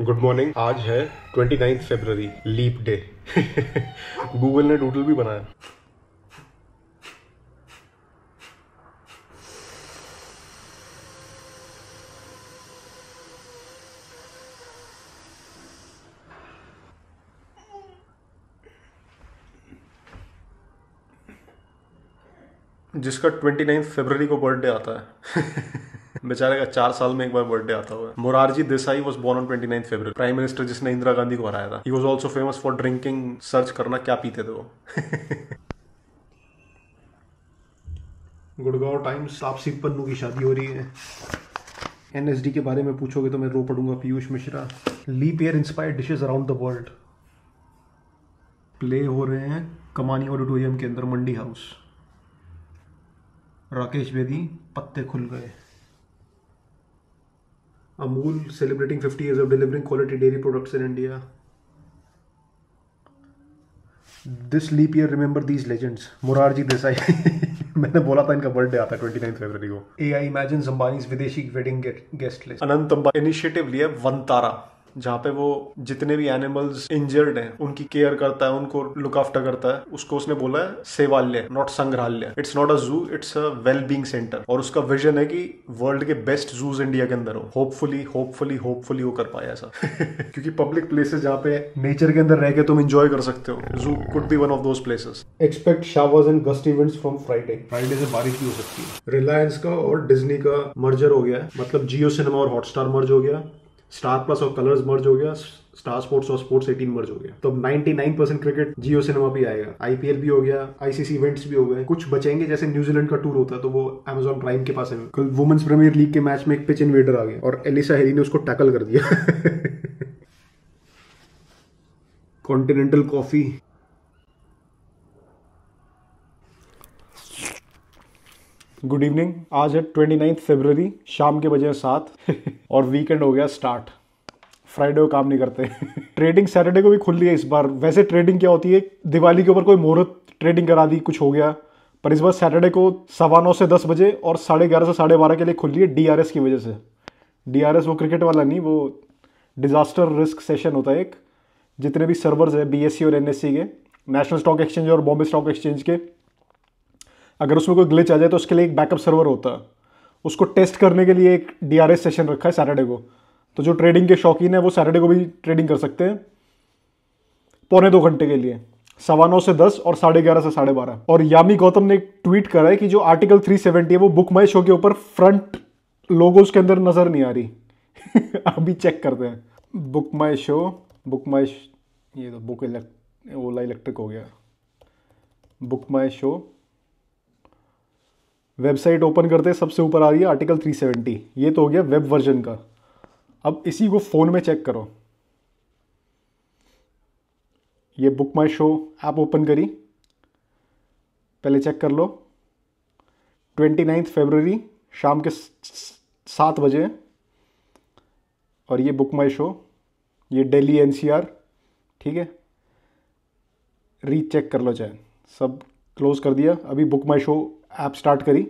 good morning आज है twenty ninth February leap day Google ने डूडल भी बनाया जिसका ट्वेंटी नाइन्थ फेबररी को बर्थडे आता है बेचारे का चार साल में एक बार बर्थडे आता हुआ Morarji Desai was born on twenty nine February prime minister जिसने इंदिरा गांधी को हराया था he was also famous for drinking search करना क्या पीते थे वो गुड़गांव टाइम्स तापसी पन्नू की शादी हो रही है एनएसडी के बारे में पूछोगे तो मैं रो पड़ूंगा Piyush Mishra leap year inspired dishes around the world play हो रहे हैं कमानी ऑडिटोरियम के अंदर मंडी हाउस राकेश बेदी पत्ते खुल गए Amul celebrating fifty years of delivering quality dairy products in India this leap year remember these legends Morarji Desai मैंने बोला था इनका बर्थडे आता है ट्वेंटी फरवरी को ए आई इमेजिन अंबानी विदेशी wedding guest list Anant Ambani initiative लिया वंतारा जहाँ पे वो जितने भी एनिमल्स इंजर्ड हैं उनकी केयर करता है उनको लुक आफ्टर करता है उसको उसने बोला है सेवालय नॉट संग्रहालय it's not a zoo it's a well being centre और उसका विजन है कि वर्ल्ड के बेस्ट जूज इंडिया के अंदर हो होपफुली होपफुली होपफुली वो कर पाया ऐसा क्योंकि पब्लिक प्लेसेस जहाँ पे नेचर के अंदर रह के तुम इंजॉय कर सकते हो zoo could be one of those places expect showers and gust events from Friday Friday से बारिश भी हो सकती है रिलायंस का और डिजनी का मर्जर हो गया मतलब जियो सिनेमा और हॉटस्टार मर्ज हो गया स्टार प्लस और कलर्स मर्ज हो गया स्टार स्पोर्ट्स और स्पोर्ट्स एटीन मर्ज हो गया तो अब 99 परसेंट क्रिकेट जियो सिनेमा भी आएगा आईपीएल भी हो गया आईसीसी इवेंट्स भी हो गए कुछ बचेंगे जैसे न्यूजीलैंड का टूर होता है तो वो अमेजोन प्राइम के पास है कल वुमेन्स प्रीमियर लीग के मैच में एक पिच इन्वेडर आ गया और एलिसा हेरी ने उसको टैकल कर दिया कॉन्टिनेंटल कॉफी गुड इवनिंग आज है ट्वेंटी नाइन्थ फेबररी शाम के बजे सात और वीकेंड हो गया स्टार्ट फ्राइडे को काम नहीं करते ट्रेडिंग सैटरडे को भी खुल रही है इस बार वैसे ट्रेडिंग क्या होती है दिवाली के ऊपर कोई मुहूर्त ट्रेडिंग करा दी कुछ हो गया पर इस बार सैटरडे को सवा नौ से दस बजे और साढ़े ग्यारह से साढ़े बारह के लिए खुल डी है डी की वजह से डी आर एस वो क्रिकेट वाला नहीं वो डिज़ास्टर रिस्क सेशन होता है एक जितने भी सर्वर्स हैं बी एस सी और एन एस सी के नेशनल स्टॉक एक्सचेंज और बॉम्बे स्टॉक एक्सचेंज के अगर उसमें कोई ग्लिच आ जाए तो उसके लिए एक बैकअप सर्वर होता है उसको टेस्ट करने के लिए एक डी सेशन रखा है सैटरडे को तो जो ट्रेडिंग के शौकीन है वो सैटरडे को भी ट्रेडिंग कर सकते हैं पौने दो घंटे के लिए सवा नौ से दस और साढ़े ग्यारह से साढ़े बारह और यामी गौतम ने एक ट्वीट करा है कि जो आर्टिकल थ्री सेवेंटी है वो बुक माई शो के ऊपर फ्रंट लोगो उसके अंदर नज़र नहीं आ रही अभी चेक करते हैं Book My Show Book My ये तो बुक इलेक्ट ओला इलेक्ट्रिक हो गया Book My Show website open करते सबसे ऊपर आ रही है आर्टिकल 370 ये तो हो गया वेब वर्जन का अब इसी को फ़ोन में चेक करो ये Book My Show app open करी पहले चेक कर लो ट्वेंटी नाइन्थ फेबररी शाम के सात बजे और ये बुक माई शो ये डेली एन ठीक है री चेक कर लो चाहे सब क्लोज़ कर दिया अभी Book My Show app start करी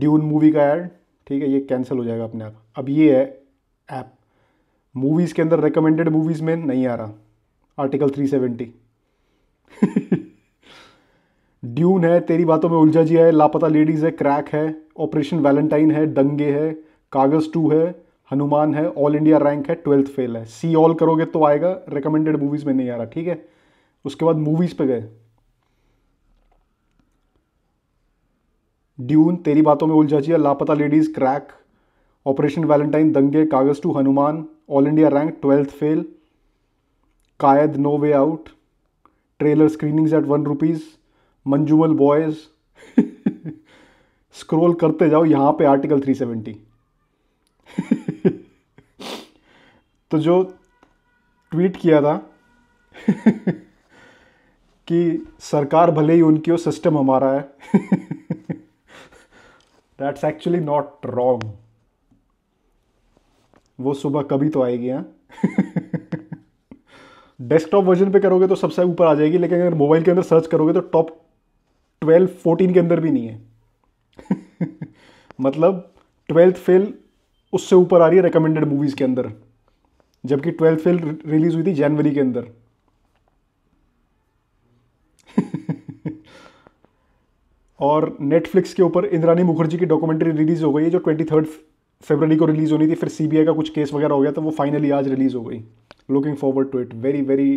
ड्यून मूवी का ऐड ठीक है ये कैंसिल हो जाएगा अपने आप अब ये है ऐप मूवीज़ के अंदर रिकमेंडेड मूवीज़ में नहीं आ रहा आर्टिकल 370 ड्यून है तेरी बातों में उलझा जी है लापता लेडीज़ है क्रैक है ऑपरेशन वैलेंटाइन है दंगे है कागज़ टू है हनुमान है ऑल इंडिया रैंक है ट्वेल्थ फेल है सी ऑल करोगे तो आएगा रिकमेंडेड मूवीज़ में नहीं आ रहा ठीक है उसके बाद मूवीज़ पे गए ड्यून तेरी बातों में उलझा चाहिए लापता ladies crack operation valentine Dange Kaagaz two Hanuman all India rank twelfth fail कायद no way out trailer screenings at one rupees Manjummel boys scroll करते जाओ यहाँ पे आर्टिकल 370 तो जो ट्वीट किया था कि सरकार भले ही उनकी हो सिस्टम हमारा है दैट्स एक्चुअली नॉट रॉन्ग वो सुबह कभी तो आएगी हाँ डेस्कटॉप वर्जन पे करोगे तो सबसे ऊपर आ जाएगी लेकिन अगर मोबाइल के अंदर सर्च करोगे तो टॉप ट्वेल्व फोर्टीन के अंदर भी नहीं है मतलब ट्वेल्थ फेल उससे ऊपर आ रही है रिकमेंडेड मूवीज़ के अंदर जबकि ट्वेल्थ फेल रिलीज़ हुई थी जनवरी के अंदर और नेटफ्लिक्स के ऊपर इंद्रानी मुखर्जी की डॉक्यूमेंट्री रिलीज़ हो गई है जो ट्वेंटी थर्ड फेबररी को रिलीज़ होनी थी फिर सी का कुछ केस वगैरह हो गया तो वो फाइनली आज रिलीज़ हो गई looking forward to it very very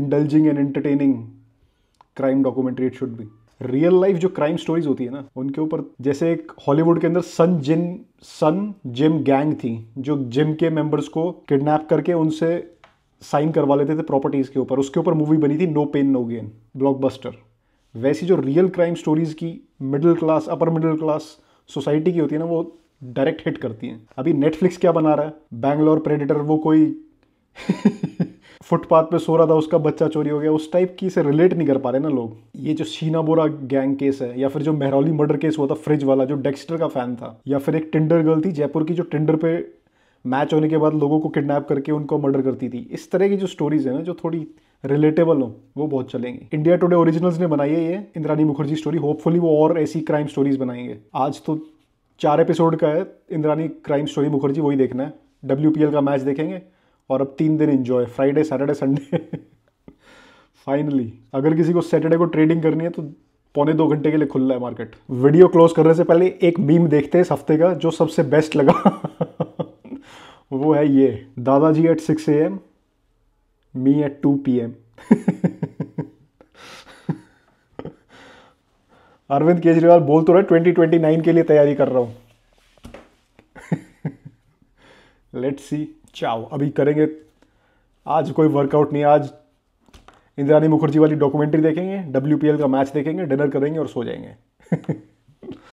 indulging and entertaining crime documentary it should be real life जो क्राइम स्टोरीज होती है ना उनके ऊपर जैसे एक हॉलीवुड के अंदर सन जिन सन जिम गैंग थी जो जिम के मेंबर्स को किडनैप करके उनसे साइन करवा लेते थे प्रॉपर्टीज़ के ऊपर उसके ऊपर मूवी बनी थी no pain no gain blockbuster वैसी जो रियल क्राइम स्टोरीज़ की middle class upper middle class society की होती है ना वो डायरेक्ट हिट करती हैं अभी नेटफ्लिक्स क्या बना रहा है बैंगलोर प्रेडिटर वो कोई फुटपाथ पे सो रहा था उसका बच्चा चोरी हो गया उस टाइप की से रिलेट नहीं कर पा रहे ना लोग ये जो शीना बोरा गैंग केस है या फिर जो मेहरौली मर्डर केस हुआ था फ्रिज वाला जो डेक्स्टर का फैन था या फिर एक टिंडर गर्ल थी जयपुर की जो टिंडर पे मैच होने के बाद लोगों को किडनैप करके उनको मर्डर करती थी इस तरह की जो स्टोरीज है ना जो थोड़ी रिलेटेबल हो वो बहुत चलेंगे इंडिया टुडे ओरिजिनल्स ने बनाई है ये इंद्रानी मुखर्जी स्टोरी होपफुली वो और ऐसी क्राइम स्टोरीज बनाएंगे आज तो चार एपिसोड का है इंद्रानी क्राइम स्टोरी मुखर्जी वही देखना है डब्ल्यू का मैच देखेंगे और अब तीन दिन enjoy Friday Saturday Sunday finally अगर किसी को सैटरडे को ट्रेडिंग करनी है तो पौने दो घंटे के लिए खुल रहा है मार्केट वीडियो क्लोज करने से पहले एक मीम देखते हैं इस हफ्ते का जो सबसे बेस्ट लगा वो है ये दादाजी at six A M me at two P M Arvind Kejriwal बोल तो रहे ट्वेंटी ट्वेंटी नाइन के लिए तैयारी कर रहा हूं लेट्स सी चाओ अभी करेंगे आज कोई वर्कआउट नहीं आज इंद्रानी मुखर्जी वाली डॉक्यूमेंट्री देखेंगे डब्ल्यू का मैच देखेंगे डिनर करेंगे और सो जाएंगे